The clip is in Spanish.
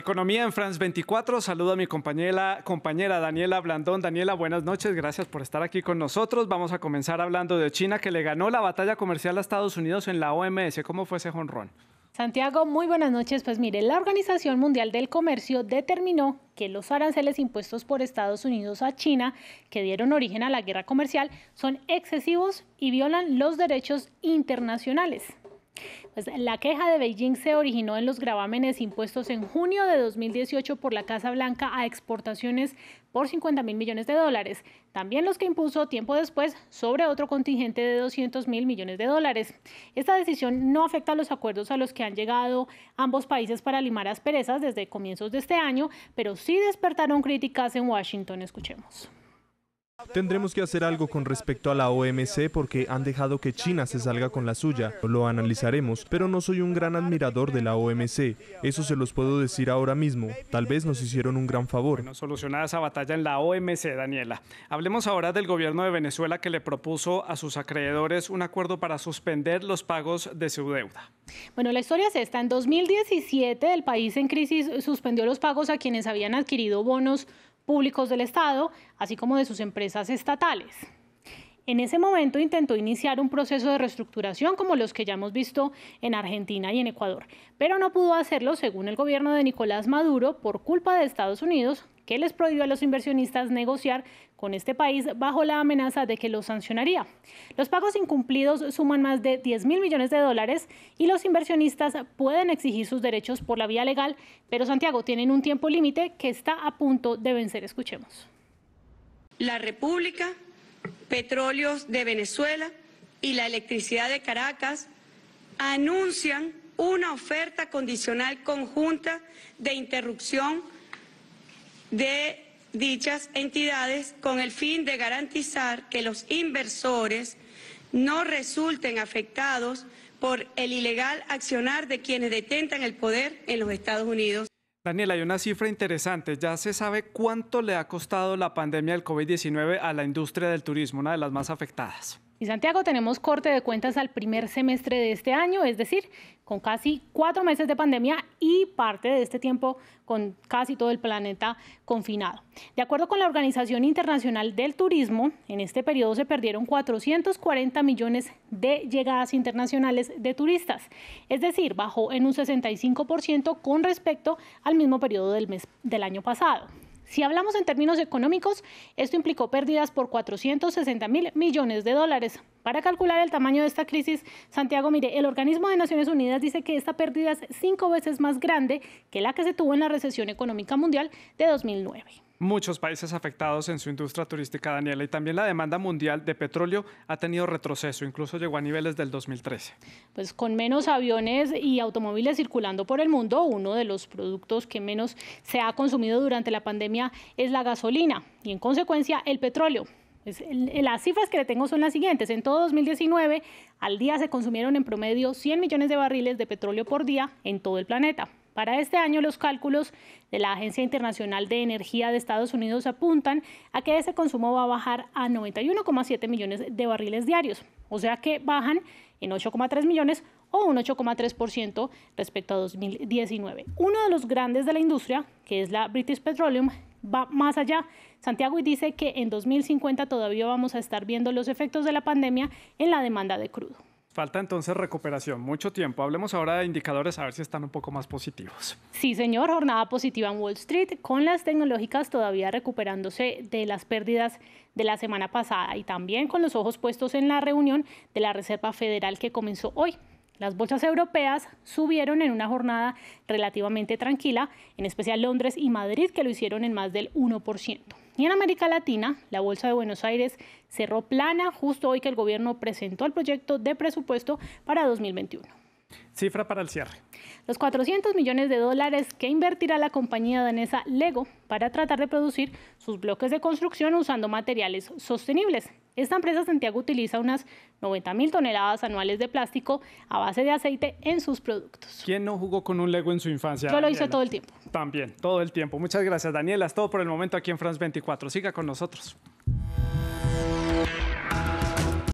Economía en France 24. Saludo a mi compañera, compañera Daniela Blandón. Daniela, buenas noches. Gracias por estar aquí con nosotros. Vamos a comenzar hablando de China, que le ganó la batalla comercial a Estados Unidos en la OMS. ¿Cómo fue ese jonrón? Santiago, muy buenas noches. Pues mire, la Organización Mundial del Comercio determinó que los aranceles impuestos por Estados Unidos a China, que dieron origen a la guerra comercial, son excesivos y violan los derechos internacionales. Pues, la queja de Beijing se originó en los gravámenes impuestos en junio de 2018 por la Casa Blanca a exportaciones por 50 mil millones de dólares, también los que impuso tiempo después sobre otro contingente de 200 mil millones de dólares. Esta decisión no afecta a los acuerdos a los que han llegado ambos países para limar asperezas desde comienzos de este año, pero sí despertaron críticas en Washington. Escuchemos. Tendremos que hacer algo con respecto a la OMC porque han dejado que China se salga con la suya. Lo analizaremos, pero no soy un gran admirador de la OMC. Eso se los puedo decir ahora mismo. Tal vez nos hicieron un gran favor. No solucionada esa batalla en la OMC, Daniela. Hablemos ahora del gobierno de Venezuela que le propuso a sus acreedores un acuerdo para suspender los pagos de su deuda. Bueno, la historia es esta. En 2017 el país en crisis suspendió los pagos a quienes habían adquirido bonos públicos del Estado, así como de sus empresas estatales. En ese momento intentó iniciar un proceso de reestructuración como los que ya hemos visto en Argentina y en Ecuador, pero no pudo hacerlo según el gobierno de Nicolás Maduro por culpa de Estados Unidos que les prohibió a los inversionistas negociar con este país bajo la amenaza de que los sancionaría. Los pagos incumplidos suman más de 10 mil millones de dólares y los inversionistas pueden exigir sus derechos por la vía legal, pero Santiago tienen un tiempo límite que está a punto de vencer. Escuchemos. La República, Petróleos de Venezuela y la Electricidad de Caracas anuncian una oferta condicional conjunta de interrupción de dichas entidades con el fin de garantizar que los inversores no resulten afectados por el ilegal accionar de quienes detentan el poder en los Estados Unidos. Daniel, hay una cifra interesante. Ya se sabe cuánto le ha costado la pandemia del COVID-19 a la industria del turismo, una de las más afectadas. Y Santiago, tenemos corte de cuentas al primer semestre de este año, es decir, con casi cuatro meses de pandemia y parte de este tiempo con casi todo el planeta confinado. De acuerdo con la Organización Internacional del Turismo, en este periodo se perdieron 440 millones de llegadas internacionales de turistas, es decir, bajó en un 65% con respecto al mismo periodo del, mes, del año pasado. Si hablamos en términos económicos, esto implicó pérdidas por 460 mil millones de dólares. Para calcular el tamaño de esta crisis, Santiago, mire, el organismo de Naciones Unidas dice que esta pérdida es cinco veces más grande que la que se tuvo en la recesión económica mundial de 2009 muchos países afectados en su industria turística, Daniela, y también la demanda mundial de petróleo ha tenido retroceso, incluso llegó a niveles del 2013. Pues con menos aviones y automóviles circulando por el mundo, uno de los productos que menos se ha consumido durante la pandemia es la gasolina y en consecuencia el petróleo. Pues, las cifras que le tengo son las siguientes. En todo 2019, al día se consumieron en promedio 100 millones de barriles de petróleo por día en todo el planeta. Para este año los cálculos de la Agencia Internacional de Energía de Estados Unidos apuntan a que ese consumo va a bajar a 91,7 millones de barriles diarios, o sea que bajan en 8,3 millones o un 8,3% respecto a 2019. Uno de los grandes de la industria, que es la British Petroleum, va más allá. Santiago y dice que en 2050 todavía vamos a estar viendo los efectos de la pandemia en la demanda de crudo. Falta entonces recuperación, mucho tiempo. Hablemos ahora de indicadores a ver si están un poco más positivos. Sí, señor, jornada positiva en Wall Street, con las tecnológicas todavía recuperándose de las pérdidas de la semana pasada y también con los ojos puestos en la reunión de la Reserva Federal que comenzó hoy. Las bolsas europeas subieron en una jornada relativamente tranquila, en especial Londres y Madrid, que lo hicieron en más del 1%. Y en América Latina, la Bolsa de Buenos Aires cerró plana justo hoy que el gobierno presentó el proyecto de presupuesto para 2021. Cifra para el cierre. Los 400 millones de dólares que invertirá la compañía danesa Lego para tratar de producir sus bloques de construcción usando materiales sostenibles. Esta empresa Santiago utiliza unas 90 mil toneladas anuales de plástico a base de aceite en sus productos. ¿Quién no jugó con un Lego en su infancia? Yo lo hice todo el tiempo. También, todo el tiempo. Muchas gracias, Daniela. Es todo por el momento aquí en France 24. Siga con nosotros.